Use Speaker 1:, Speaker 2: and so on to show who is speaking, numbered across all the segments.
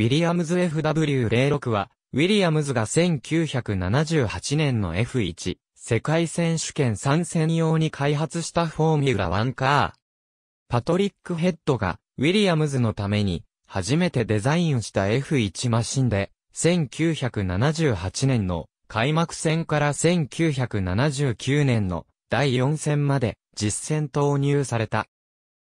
Speaker 1: ウィリアムズ FW06 は、ウィリアムズが1978年の F1 世界選手権参戦用に開発したフォーミュラ1カー。パトリック・ヘッドがウィリアムズのために初めてデザインした F1 マシンで、1978年の開幕戦から1979年の第4戦まで実戦投入された。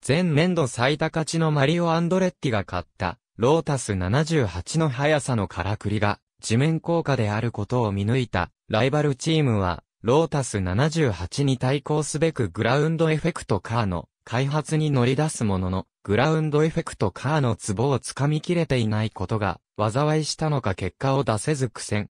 Speaker 1: 前年度最多勝ちのマリオ・アンドレッティが勝ったロータス78の速さのからくりが、地面効果であることを見抜いた、ライバルチームは、ロータス78に対抗すべくグラウンドエフェクトカーの開発に乗り出すものの、グラウンドエフェクトカーのツボをつかみきれていないことが、災いしたのか結果を出せず苦戦。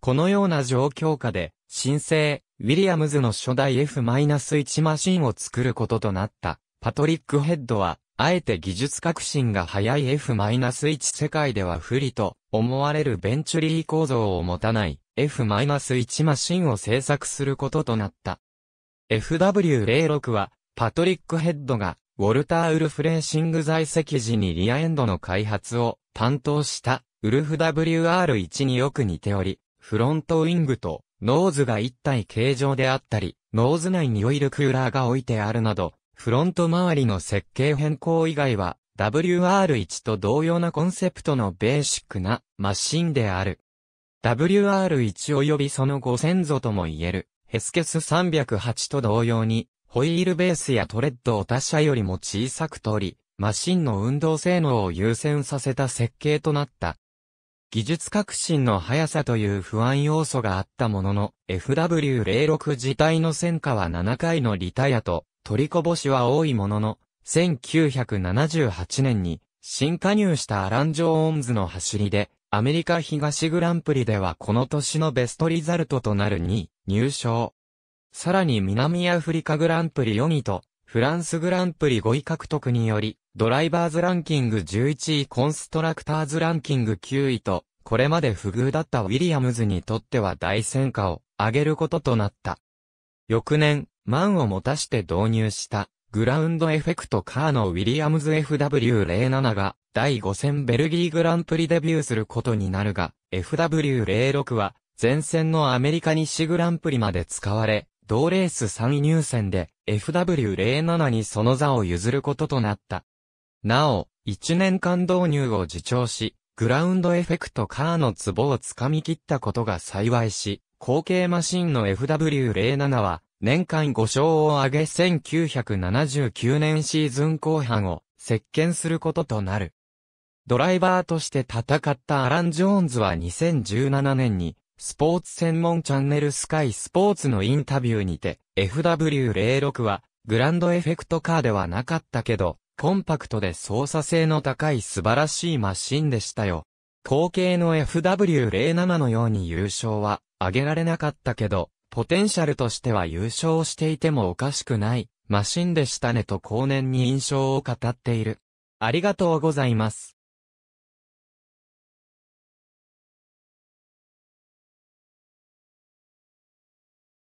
Speaker 1: このような状況下で、新生、ウィリアムズの初代 F-1 マシンを作ることとなった、パトリック・ヘッドは、あえて技術革新が早い F-1 世界では不利と思われるベンチュリー構造を持たない F-1 マシンを製作することとなった。FW06 はパトリック・ヘッドがウォルター・ウルフレーシング在籍時にリアエンドの開発を担当したウルフ WR1 によく似ており、フロントウィングとノーズが一体形状であったり、ノーズ内にオイルクーラーが置いてあるなど、フロント周りの設計変更以外は、WR1 と同様なコンセプトのベーシックなマシンである。WR1 及びそのご先祖とも言える、ヘスケス308と同様に、ホイールベースやトレッドを他社よりも小さく取り、マシンの運動性能を優先させた設計となった。技術革新の速さという不安要素があったものの、FW06 自体の戦果は7回のリタイアと、取りこぼしは多いものの、1978年に新加入したアラン・ジョーンズの走りで、アメリカ東グランプリではこの年のベストリザルトとなる2位、入賞。さらに南アフリカグランプリ4位と、フランスグランプリ5位獲得により、ドライバーズランキング11位コンストラクターズランキング9位と、これまで不遇だったウィリアムズにとっては大戦果を上げることとなった。翌年、満を持たして導入したグラウンドエフェクトカーのウィリアムズ FW07 が第5戦ベルギーグランプリデビューすることになるが FW06 は前線のアメリカ西グランプリまで使われ同レース3位入選で FW07 にその座を譲ることとなった。なお、1年間導入を自重し、グラウンドエフェクトカーのツボを掴み切ったことが幸いし、後継マシンの FW07 は年間5勝を挙げ1979年シーズン後半を席巻することとなる。ドライバーとして戦ったアラン・ジョーンズは2017年にスポーツ専門チャンネルスカイスポーツのインタビューにて FW06 はグランドエフェクトカーではなかったけどコンパクトで操作性の高い素晴らしいマシンでしたよ。後継の FW07 のように優勝は挙げられなかったけど、ポテンシャルとしては優勝していてもおかしくない、マシンでしたねと後年に印象を語っている。ありがとうございます。